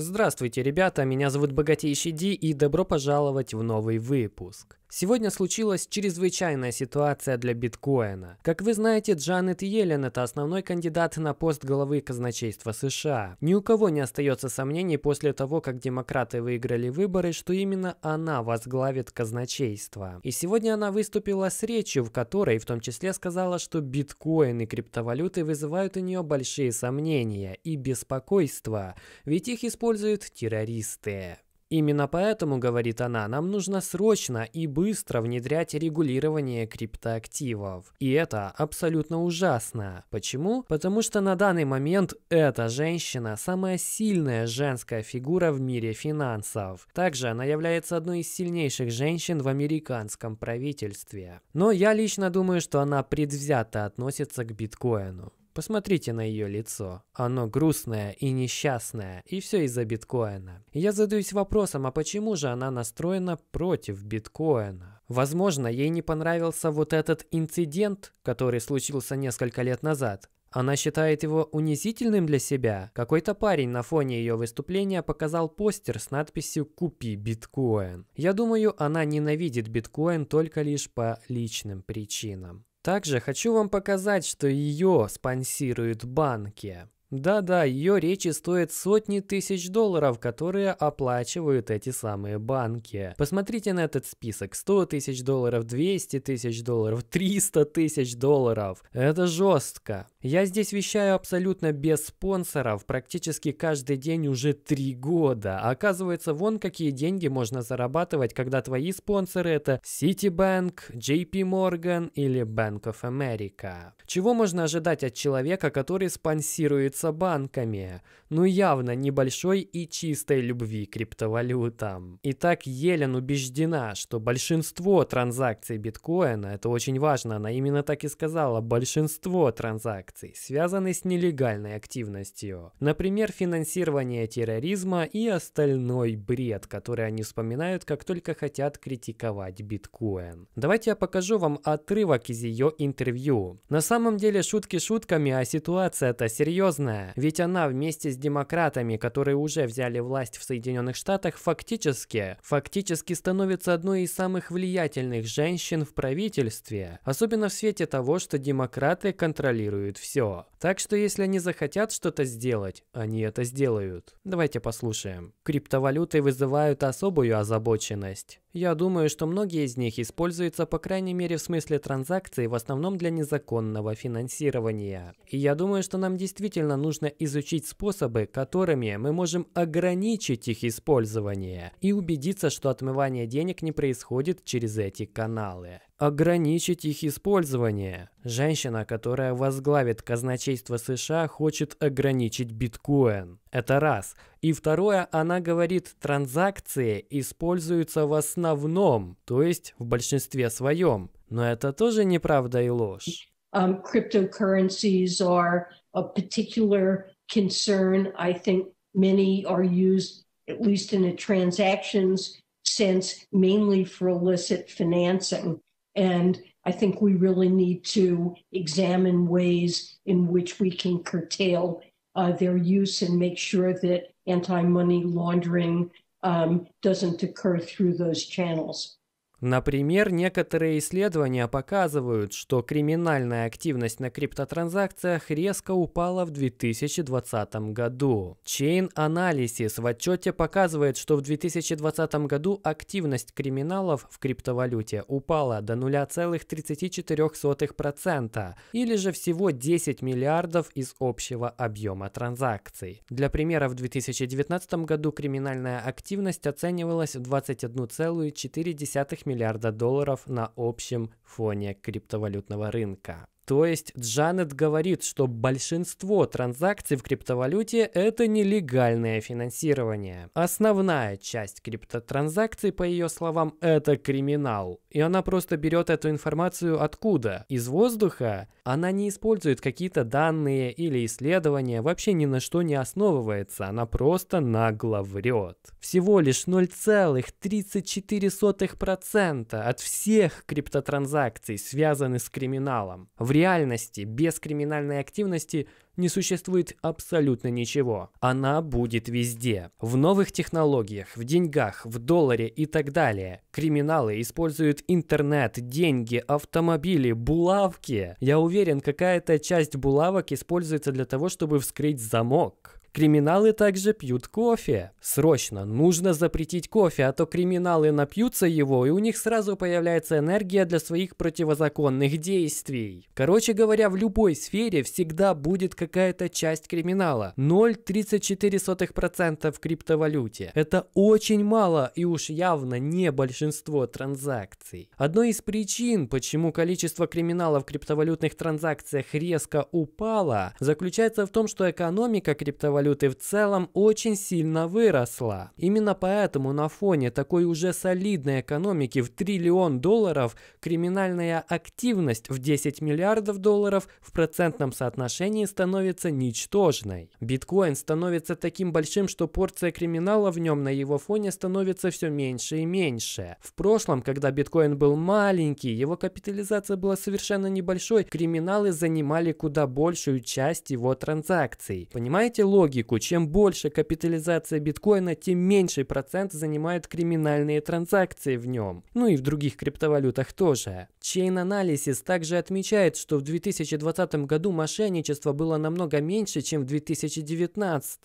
Здравствуйте, ребята, меня зовут Богатейший Ди и добро пожаловать в новый выпуск. Сегодня случилась чрезвычайная ситуация для биткоина. Как вы знаете, Джанет Йеллен – это основной кандидат на пост главы казначейства США. Ни у кого не остается сомнений после того, как демократы выиграли выборы, что именно она возглавит казначейство. И сегодня она выступила с речью, в которой в том числе сказала, что биткоин и криптовалюты вызывают у нее большие сомнения и беспокойство, ведь их используют террористы. Именно поэтому, говорит она, нам нужно срочно и быстро внедрять регулирование криптоактивов. И это абсолютно ужасно. Почему? Потому что на данный момент эта женщина самая сильная женская фигура в мире финансов. Также она является одной из сильнейших женщин в американском правительстве. Но я лично думаю, что она предвзято относится к биткоину. Посмотрите на ее лицо. Оно грустное и несчастное, и все из-за биткоина. Я задаюсь вопросом, а почему же она настроена против биткоина? Возможно, ей не понравился вот этот инцидент, который случился несколько лет назад. Она считает его унизительным для себя. Какой-то парень на фоне ее выступления показал постер с надписью «Купи биткоин». Я думаю, она ненавидит биткоин только лишь по личным причинам. Также хочу вам показать, что ее спонсируют банки. Да-да, ее речи стоят сотни тысяч долларов, которые оплачивают эти самые банки. Посмотрите на этот список. 100 тысяч долларов, 200 тысяч долларов, 300 тысяч долларов. Это жестко. Я здесь вещаю абсолютно без спонсоров практически каждый день уже три года. А оказывается, вон какие деньги можно зарабатывать, когда твои спонсоры это Citibank, JP Morgan или Bank of America. Чего можно ожидать от человека, который спонсирует питаться банками, но ну, явно небольшой и чистой любви к криптовалютам. Итак, Елен убеждена, что большинство транзакций биткоина, это очень важно, она именно так и сказала, большинство транзакций связаны с нелегальной активностью. Например, финансирование терроризма и остальной бред, который они вспоминают, как только хотят критиковать биткоин. Давайте я покажу вам отрывок из ее интервью. На самом деле шутки шутками, а ситуация-то серьезная главное, ведь она вместе с демократами, которые уже взяли власть в Соединенных Штатах, фактически, фактически становится одной из самых влиятельных женщин в правительстве, особенно в свете того, что демократы контролируют все. Так что если они захотят что-то сделать, они это сделают. Давайте послушаем. Криптовалюты вызывают особую озабоченность. Я думаю, что многие из них используются, по крайней мере, в смысле транзакций, в основном для незаконного финансирования. И я думаю, что нам действительно нужно изучить способы, которыми мы можем ограничить их использование и убедиться, что отмывание денег не происходит через эти каналы ограничить их использование. Женщина, которая возглавит казначейство США, хочет ограничить биткоин. Это раз. И второе, она говорит, транзакции используются в основном, то есть в большинстве своем. Но это тоже неправда и ложь. Um, cryptocurrencies are a particular concern. I think many are used, at least in a transactions sense, mainly for illicit financing. And I think we really need to examine ways in which we can curtail uh, their use and make sure that anti money laundering um, doesn't occur through those channels. Например, некоторые исследования показывают, что криминальная активность на криптотранзакциях резко упала в 2020 году. Chain Analysis в отчете показывает, что в 2020 году активность криминалов в криптовалюте упала до 0,34% или же всего 10 миллиардов из общего объема транзакций. Для примера, в 2019 году криминальная активность оценивалась в 21,4 миллиарда миллиарда долларов на общем фоне криптовалютного рынка. То есть Джанет говорит, что большинство транзакций в криптовалюте – это нелегальное финансирование. Основная часть криптотранзакций, по ее словам, это криминал. И она просто берет эту информацию откуда? Из воздуха? Она не использует какие-то данные или исследования, вообще ни на что не основывается, она просто нагло врет. Всего лишь 0,34% от всех криптотранзакций связаны с криминалом. Время реальности без криминальной активности не существует абсолютно ничего. Она будет везде. В новых технологиях, в деньгах, в долларе и так далее. Криминалы используют интернет, деньги, автомобили, булавки. Я уверен, какая-то часть булавок используется для того, чтобы вскрыть замок. Криминалы также пьют кофе. Срочно нужно запретить кофе, а то криминалы напьются его, и у них сразу появляется энергия для своих противозаконных действий. Короче говоря, в любой сфере всегда будет как какая-то часть криминала. 0,34% в криптовалюте. Это очень мало и уж явно не большинство транзакций. Одной из причин, почему количество криминала в криптовалютных транзакциях резко упало, заключается в том, что экономика криптовалюты в целом очень сильно выросла. Именно поэтому на фоне такой уже солидной экономики в триллион долларов криминальная активность в 10 миллиардов долларов в процентном соотношении становится становится ничтожной. Биткоин становится таким большим, что порция криминала в нем на его фоне становится все меньше и меньше. В прошлом, когда биткоин был маленький, его капитализация была совершенно небольшой, криминалы занимали куда большую часть его транзакций. Понимаете логику? Чем больше капитализация биткоина, тем меньший процент занимают криминальные транзакции в нем. Ну и в других криптовалютах тоже. Чейн-анализис также отмечает, что в 2020 году мошенничество было намного меньше, чем в 2019.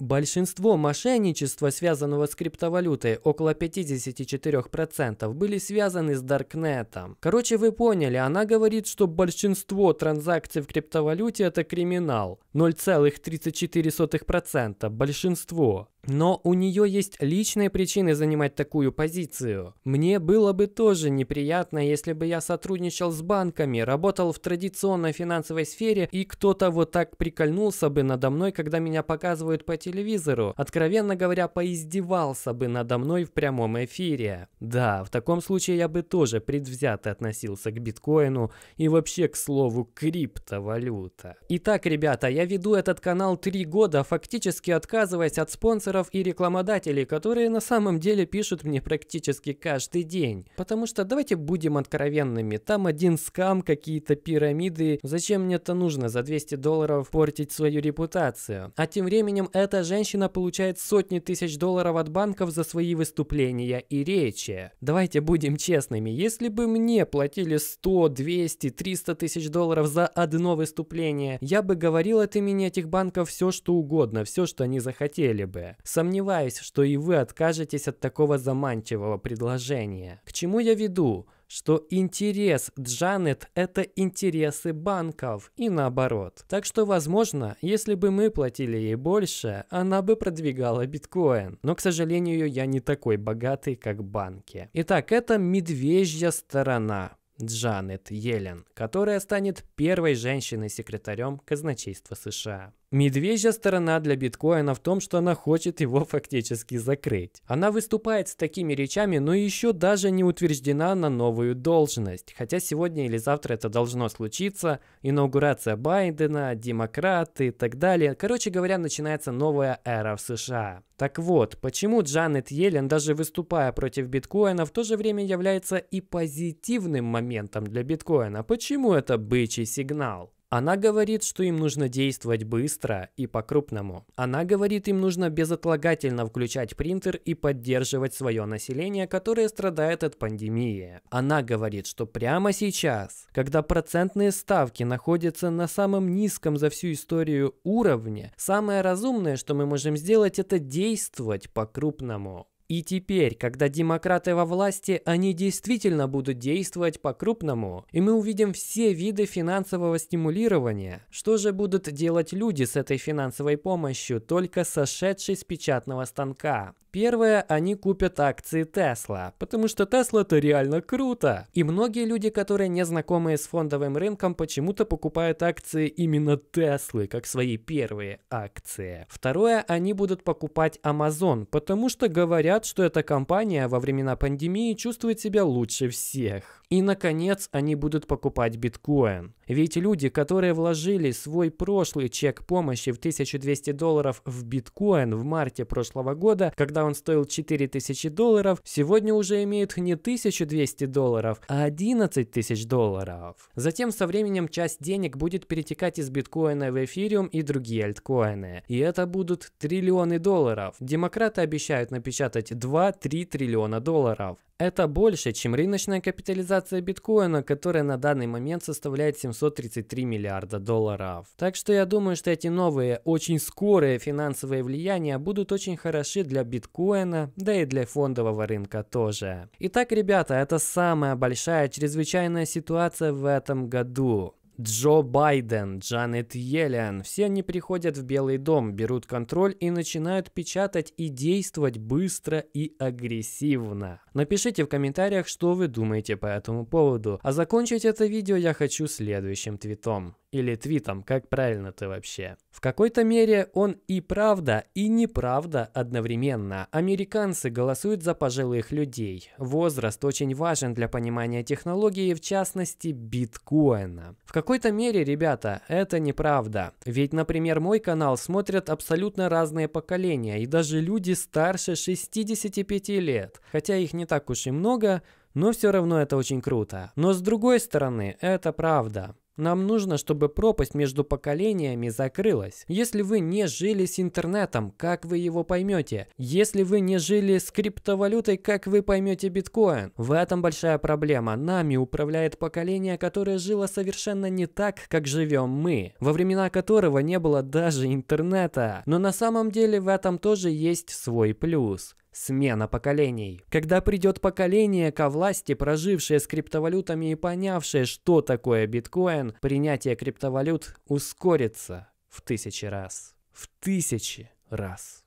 Большинство мошенничества, связанного с криптовалютой, около 54%, были связаны с Даркнетом. Короче, вы поняли, она говорит, что большинство транзакций в криптовалюте это криминал. 0,34% большинство. Но у нее есть личные причины занимать такую позицию. Мне было бы тоже неприятно, если бы я сотрудничал с банками, работал в традиционной финансовой сфере и кто-то вот так прикольнулся бы надо мной, когда меня показывают по телевизору телевизору, откровенно говоря, поиздевался бы надо мной в прямом эфире. Да, в таком случае я бы тоже предвзято относился к биткоину и вообще к слову криптовалюта. Итак, ребята, я веду этот канал три года, фактически отказываясь от спонсоров и рекламодателей, которые на самом деле пишут мне практически каждый день. Потому что давайте будем откровенными, там один скам, какие-то пирамиды, зачем мне это нужно за 200 долларов портить свою репутацию? А тем временем это эта женщина получает сотни тысяч долларов от банков за свои выступления и речи. Давайте будем честными, если бы мне платили 100, 200, 300 тысяч долларов за одно выступление, я бы говорил от имени этих банков все что угодно, все что они захотели бы. Сомневаюсь, что и вы откажетесь от такого заманчивого предложения. К чему я веду? что интерес Джанет – это интересы банков и наоборот. Так что, возможно, если бы мы платили ей больше, она бы продвигала биткоин. Но, к сожалению, я не такой богатый, как банки. Итак, это медвежья сторона. Джанет Елен, которая станет первой женщиной-секретарем казначейства США. Медвежья сторона для биткоина в том, что она хочет его фактически закрыть. Она выступает с такими речами, но еще даже не утверждена на новую должность. Хотя сегодня или завтра это должно случиться. Инаугурация Байдена, демократы и так далее. Короче говоря, начинается новая эра в США. Так вот, почему Джанет Йеллен, даже выступая против биткоина, в то же время является и позитивным моментом для биткоина? Почему это бычий сигнал? Она говорит, что им нужно действовать быстро и по-крупному. Она говорит, им нужно безотлагательно включать принтер и поддерживать свое население, которое страдает от пандемии. Она говорит, что прямо сейчас, когда процентные ставки находятся на самом низком за всю историю уровне, самое разумное, что мы можем сделать, это действовать по-крупному. И теперь, когда демократы во власти, они действительно будут действовать по-крупному, и мы увидим все виды финансового стимулирования. Что же будут делать люди с этой финансовой помощью, только сошедшей с печатного станка? Первое, они купят акции Tesla, потому что Tesla это реально круто. И многие люди, которые не знакомые с фондовым рынком, почему-то покупают акции именно Tesla как свои первые акции. Второе, они будут покупать Amazon, потому что говорят, Говорят, что эта компания во времена пандемии чувствует себя лучше всех. И, наконец, они будут покупать биткоин. Ведь люди, которые вложили свой прошлый чек помощи в 1200 долларов в биткоин в марте прошлого года, когда он стоил 4000 долларов, сегодня уже имеют не 1200 долларов, а 11 тысяч долларов. Затем со временем часть денег будет перетекать из биткоина в эфириум и другие альткоины. И это будут триллионы долларов. Демократы обещают напечатать 2-3 триллиона долларов. Это больше, чем рыночная капитализация биткоина, которая на данный момент составляет 733 миллиарда долларов. Так что я думаю, что эти новые, очень скорые финансовые влияния будут очень хороши для биткоина, да и для фондового рынка тоже. Итак, ребята, это самая большая чрезвычайная ситуация в этом году. Джо Байден, Джанет Йеллен, все они приходят в Белый дом, берут контроль и начинают печатать и действовать быстро и агрессивно. Напишите в комментариях, что вы думаете по этому поводу. А закончить это видео я хочу следующим твитом или твитом, как правильно ты вообще. В какой-то мере он и правда, и неправда одновременно. Американцы голосуют за пожилых людей. Возраст очень важен для понимания технологии, в частности, биткоина. В какой-то мере, ребята, это неправда. Ведь, например, мой канал смотрят абсолютно разные поколения, и даже люди старше 65 лет. Хотя их не так уж и много, но все равно это очень круто. Но с другой стороны, это правда. Нам нужно, чтобы пропасть между поколениями закрылась. Если вы не жили с интернетом, как вы его поймете? Если вы не жили с криптовалютой, как вы поймете биткоин? В этом большая проблема. Нами управляет поколение, которое жило совершенно не так, как живем мы, во времена которого не было даже интернета. Но на самом деле в этом тоже есть свой плюс. Смена поколений. Когда придет поколение ко власти, прожившее с криптовалютами и понявшее, что такое биткоин, принятие криптовалют ускорится в тысячи раз. В тысячи раз.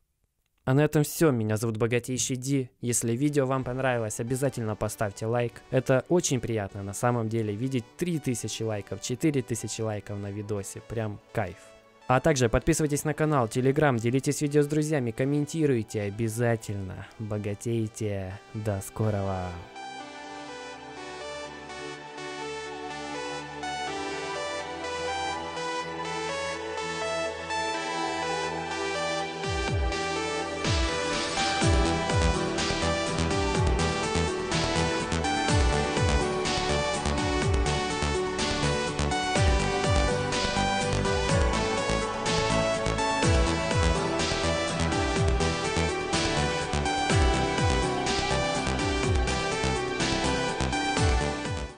А на этом все. Меня зовут Богатейший Ди. Если видео вам понравилось, обязательно поставьте лайк. Это очень приятно на самом деле видеть 3000 лайков, 4000 лайков на видосе. Прям кайф. А также подписывайтесь на канал, телеграм, делитесь видео с друзьями, комментируйте обязательно, богатейте. До скорого!